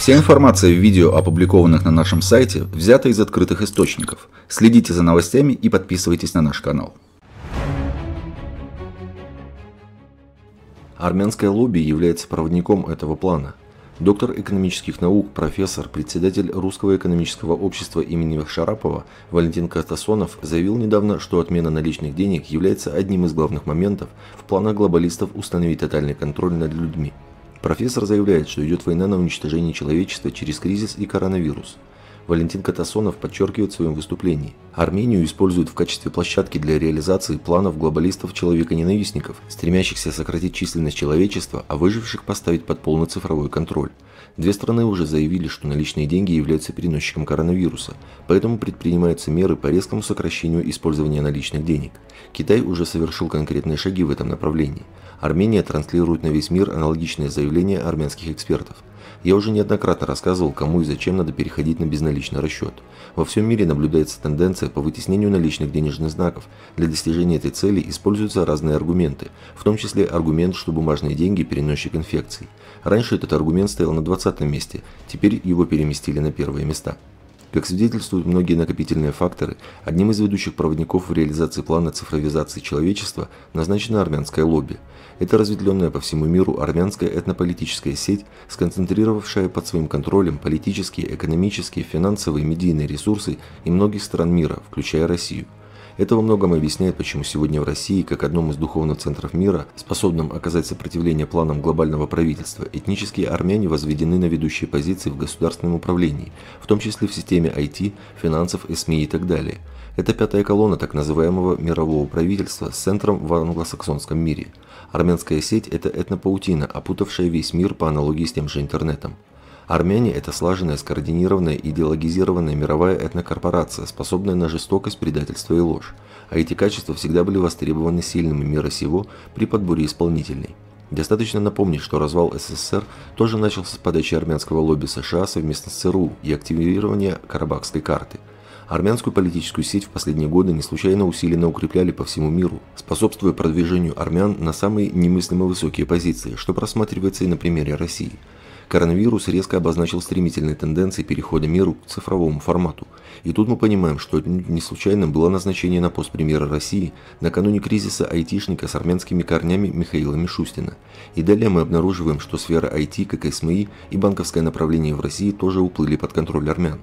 Вся информация в видео, опубликованных на нашем сайте, взята из открытых источников. Следите за новостями и подписывайтесь на наш канал. Армянское лобби является проводником этого плана. Доктор экономических наук, профессор, председатель Русского экономического общества имени Шарапова Валентин Картасонов заявил недавно, что отмена наличных денег является одним из главных моментов в планах глобалистов установить тотальный контроль над людьми – Профессор заявляет, что идет война на уничтожение человечества через кризис и коронавирус. Валентин Катасонов подчеркивает в своем выступлении – Армению используют в качестве площадки для реализации планов глобалистов-человеконенавистников, стремящихся сократить численность человечества, а выживших поставить под полный цифровой контроль. Две страны уже заявили, что наличные деньги являются переносчиком коронавируса, поэтому предпринимаются меры по резкому сокращению использования наличных денег. Китай уже совершил конкретные шаги в этом направлении. Армения транслирует на весь мир аналогичные заявления армянских экспертов. Я уже неоднократно рассказывал, кому и зачем надо переходить на безналичный расчет. Во всем мире наблюдается тенденция конвенция по вытеснению наличных денежных знаков. Для достижения этой цели используются разные аргументы, в том числе аргумент, что бумажные деньги – переносчик инфекций. Раньше этот аргумент стоял на 20 месте, теперь его переместили на первые места. Как свидетельствуют многие накопительные факторы, одним из ведущих проводников в реализации плана цифровизации человечества назначено армянское лобби. Это разветвленная по всему миру армянская этнополитическая сеть, сконцентрировавшая под своим контролем политические, экономические, финансовые и медийные ресурсы и многих стран мира, включая Россию – это во многом объясняет, почему сегодня в России, как одном из духовных центров мира, способным оказать сопротивление планам глобального правительства, этнические армяне возведены на ведущие позиции в государственном управлении, в том числе в системе IT, финансов, СМИ эм и так далее. Это пятая колонна так называемого мирового правительства с центром в англосаксонском мире. Армянская сеть – это этнопаутина, опутавшая весь мир по аналогии с тем же интернетом. Армяне – это слаженная, скоординированная, идеологизированная мировая этнокорпорация, способная на жестокость, предательство и ложь. А эти качества всегда были востребованы сильными мира сего при подборе исполнительной. Достаточно напомнить, что развал СССР тоже начался с подачи армянского лобби США совместно с ЦРУ и активирования Карабахской карты. Армянскую политическую сеть в последние годы не случайно усиленно укрепляли по всему миру, способствуя продвижению армян на самые немыслимо высокие позиции, что просматривается и на примере России – Коронавирус резко обозначил стремительные тенденции перехода миру к цифровому формату. И тут мы понимаем, что не случайным было назначение на пост премьера России накануне кризиса айтишника с армянскими корнями Михаила Мишустина. И далее мы обнаруживаем, что сфера IT, как и СМИ эм и банковское направление в России тоже уплыли под контроль армян.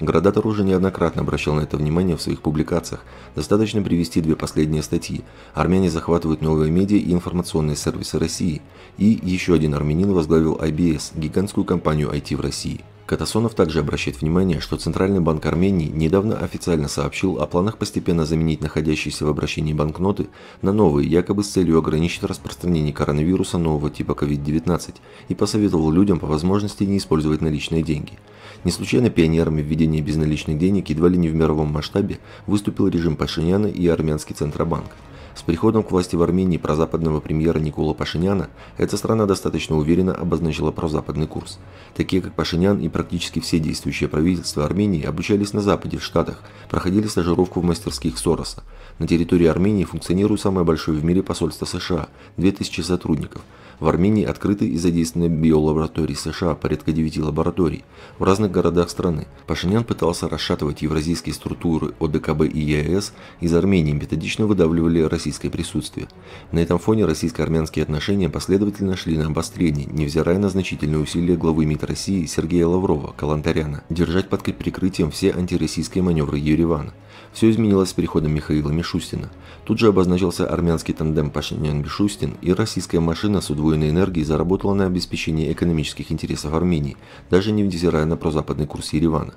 Градатор уже неоднократно обращал на это внимание в своих публикациях. Достаточно привести две последние статьи. Армяне захватывают новые медиа и информационные сервисы России. И еще один армянин возглавил IBS, гигантскую компанию IT в России. Катасонов также обращает внимание, что Центральный банк Армении недавно официально сообщил о планах постепенно заменить находящиеся в обращении банкноты на новые, якобы с целью ограничить распространение коронавируса нового типа COVID-19 и посоветовал людям по возможности не использовать наличные деньги – не случайно пионерами введения безналичных денег едва ли не в мировом масштабе выступил режим Пашиняна и армянский Центробанк. С приходом к власти в Армении прозападного премьера Никола Пашиняна эта страна достаточно уверенно обозначила прозападный курс. Такие как Пашинян и практически все действующие правительства Армении обучались на Западе, в Штатах, проходили стажировку в мастерских Сороса. На территории Армении функционирует самое большое в мире посольство США – 2000 сотрудников – в Армении открыты и задействованы биолаборатории США, порядка 9 лабораторий, в разных городах страны. Пашинян пытался расшатывать евразийские структуры ОДКБ и ЕАЭС, из Армении методично выдавливали российское присутствие. На этом фоне российско-армянские отношения последовательно шли на обострение, невзирая на значительные усилия главы МИД России Сергея Лаврова, Калантаряна, держать под прикрытием все антироссийские маневры Еревана. Все изменилось с переходом Михаила Мишустина. Тут же обозначился армянский тандем Пашинян-Мишустин, и российская машина с удвоенной энергией заработала на обеспечении экономических интересов Армении, даже не взирая на прозападный курс Еревана.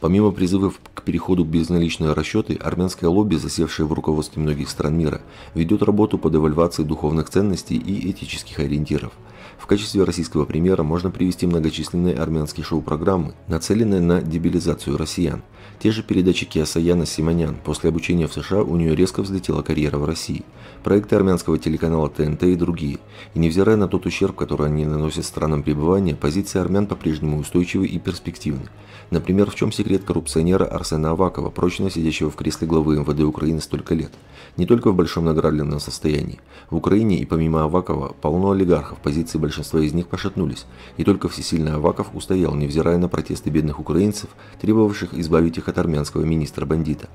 Помимо призывов к переходу безналичные расчеты, армянское лобби, засевшее в руководстве многих стран мира, ведет работу по девальвации духовных ценностей и этических ориентиров. В качестве российского примера можно привести многочисленные армянские шоу-программы, нацеленные на дебилизацию россиян. Те же передачи Киасаяна Симонян. После обучения в США у нее резко взлетела карьера в России. Проекты армянского телеканала ТНТ и другие. И невзирая на тот ущерб, который они наносят странам пребывания, позиции армян по-прежнему устойчивы и перспективны. Например, в чем секрет коррупционера Арсена Авакова, прочно сидящего в кресле главы МВД Украины столько лет? Не только в большом награбленном состоянии. В Украине и помимо Авакова полно олигархов, позиции большинства из них пошатнулись. И только всесильный Аваков устоял, невзирая на протесты бедных украинцев, требовавших избавить скрыть их от армянского министра-бандита.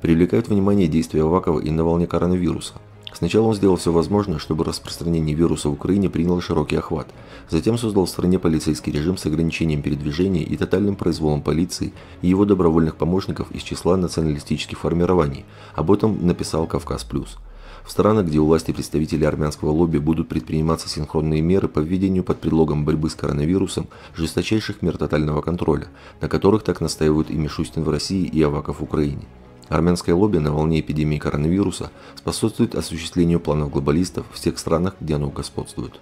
Привлекают внимание действия Авакова и на волне коронавируса. Сначала он сделал все возможное, чтобы распространение вируса в Украине приняло широкий охват. Затем создал в стране полицейский режим с ограничением передвижения и тотальным произволом полиции и его добровольных помощников из числа националистических формирований. Об этом написал «Кавказ плюс». В странах, где у власти представители армянского лобби будут предприниматься синхронные меры по введению под предлогом борьбы с коронавирусом жесточайших мер тотального контроля, на которых так настаивают и Мишустин в России, и Аваков в Украине. Армянское лобби на волне эпидемии коронавируса способствует осуществлению планов глобалистов в тех странах, где оно господствует.